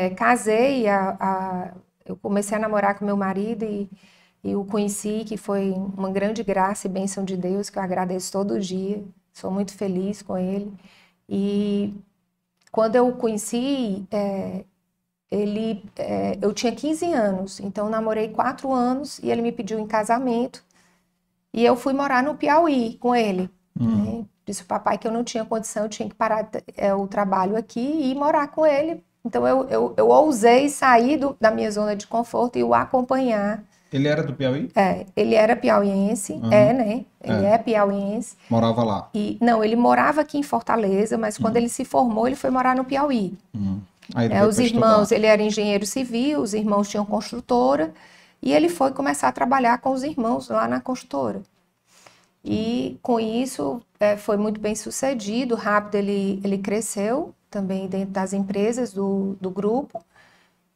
É, casei, a, a, eu comecei a namorar com meu marido e, e o conheci, que foi uma grande graça e bênção de Deus, que eu agradeço todo dia, sou muito feliz com ele. E quando eu o conheci, é, ele, é, eu tinha 15 anos, então namorei quatro anos e ele me pediu em casamento. E eu fui morar no Piauí com ele. Uhum. Né? Disse o papai que eu não tinha condição, eu tinha que parar é, o trabalho aqui e ir morar com ele então eu, eu, eu ousei sair do, da minha zona de conforto e o acompanhar. Ele era do Piauí? É, ele era piauiense, uhum. é, né? Ele é. é. piauiense. Morava lá? E não, ele morava aqui em Fortaleza, mas quando uhum. ele se formou, ele foi morar no Piauí. Uhum. É, os irmãos, estudar. ele era engenheiro civil, os irmãos tinham construtora, e ele foi começar a trabalhar com os irmãos lá na construtora. E com isso é, foi muito bem sucedido, rápido ele, ele cresceu também dentro das empresas do, do grupo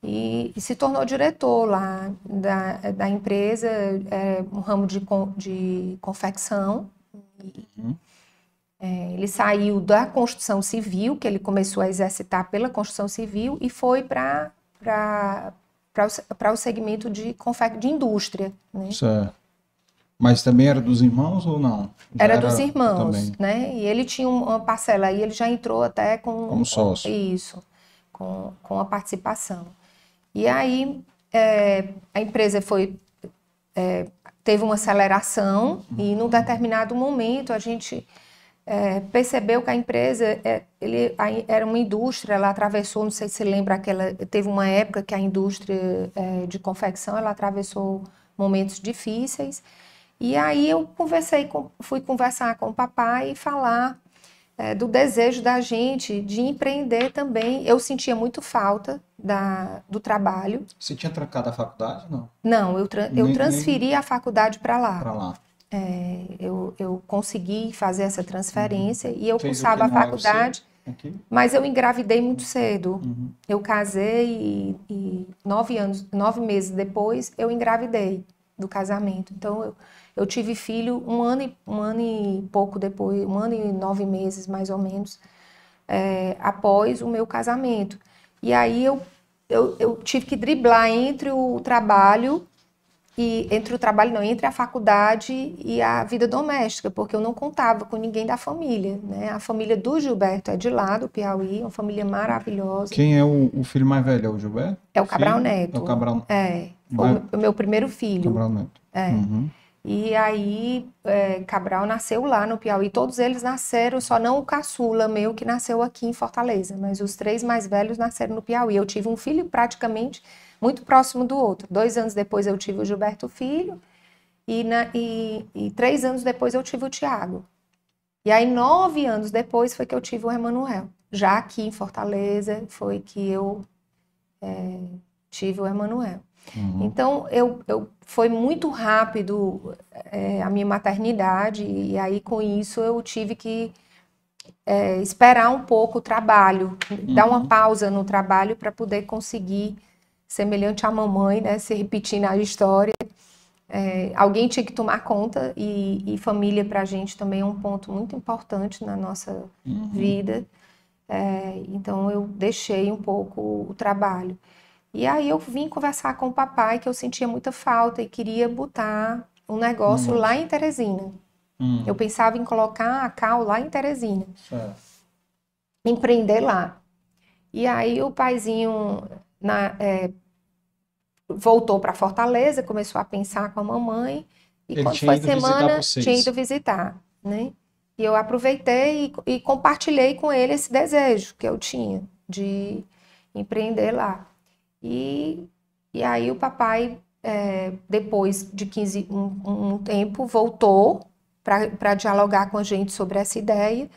e, e se tornou diretor lá da, da empresa, é, um ramo de, de confecção. Uhum. É, ele saiu da construção civil, que ele começou a exercitar pela construção civil e foi para para o, o segmento de, de indústria. Né? Certo mas também era dos irmãos ou não? era, dos irmãos, também. né? E ele tinha uma parcela aí, ele já entrou até com. Como sócio. isso, com, com a participação. E aí é, a empresa foi. É, teve uma aceleração uhum. e num determinado momento a gente é, percebeu que a empresa é, ele, a, era uma indústria, ela atravessou, não sei se lembra aquela, teve uma época que a indústria é, de confecção ela atravessou momentos difíceis e aí eu conversei, com, fui conversar com o papai e falar é, do desejo da gente de empreender também. Eu sentia muito falta da, do trabalho. Você tinha trancado a faculdade, não? Não, eu, tra nem, eu transferi nem... a faculdade para lá. Para lá. É, eu, eu consegui fazer essa transferência uhum. e eu Fez cursava a faculdade. Aqui. Mas eu engravidei muito cedo. Uhum. Eu casei e, e, nove, anos, nove meses depois eu engravidei do casamento. Então, eu, eu tive filho um ano, e, um ano e pouco depois, um ano e nove meses, mais ou menos, é, após o meu casamento. E aí eu, eu, eu tive que driblar entre o trabalho e entre o trabalho não entre a faculdade e a vida doméstica porque eu não contava com ninguém da família né a família do Gilberto é de lá do Piauí uma família maravilhosa quem é o, o filho mais velho é o Gilberto é o Cabral filho? Neto é o Cabral é o meu primeiro filho Cabral Neto é. Uhum. E aí, é, Cabral nasceu lá no Piauí. Todos eles nasceram, só não o caçula meu, que nasceu aqui em Fortaleza. Mas os três mais velhos nasceram no Piauí. Eu tive um filho praticamente muito próximo do outro. Dois anos depois eu tive o Gilberto Filho e, na, e, e três anos depois eu tive o Tiago. E aí, nove anos depois, foi que eu tive o Emanuel. Já aqui em Fortaleza, foi que eu é, tive o Emanuel. Uhum. Então, eu, eu, foi muito rápido é, a minha maternidade, e aí com isso eu tive que é, esperar um pouco o trabalho, uhum. dar uma uhum. pausa no trabalho para poder conseguir semelhante à mamãe, né? Se repetindo a história. É, alguém tinha que tomar conta e, e família para a gente também é um ponto muito importante na nossa uhum. vida. É, então eu deixei um pouco o trabalho. E aí eu vim conversar com o papai que eu sentia muita falta e queria botar um negócio uhum. lá em Teresina. Uhum. Eu pensava em colocar a Cal lá em Teresina. Certo. Empreender lá. E aí o paizinho na, é, voltou para Fortaleza, começou a pensar com a mamãe. E Ele quando foi semana, tinha ido visitar, né? E eu aproveitei e, e, compartilhei com ele esse desejo que eu tinha de empreender lá. E, e aí o papai, é, depois de 15, um, um tempo, voltou para dialogar com a gente sobre essa ideia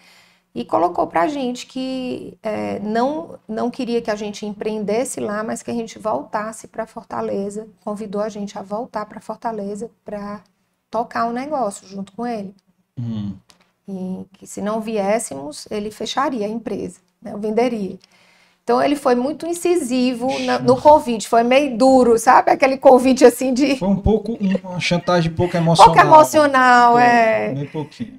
e colocou para a gente que é, não, não queria que a gente empreendesse lá, mas que a gente voltasse para Fortaleza, convidou a gente a voltar para Fortaleza para tocar o um negócio junto com ele. Hum. E que se não viéssemos, ele fecharia a empresa, né? venderia. Então ele foi muito incisivo na, no convite, foi meio duro, sabe? Aquele convite assim de. Foi um pouco uma chantagem pouco emocional. Pouco emocional, é. Meio pouquinho.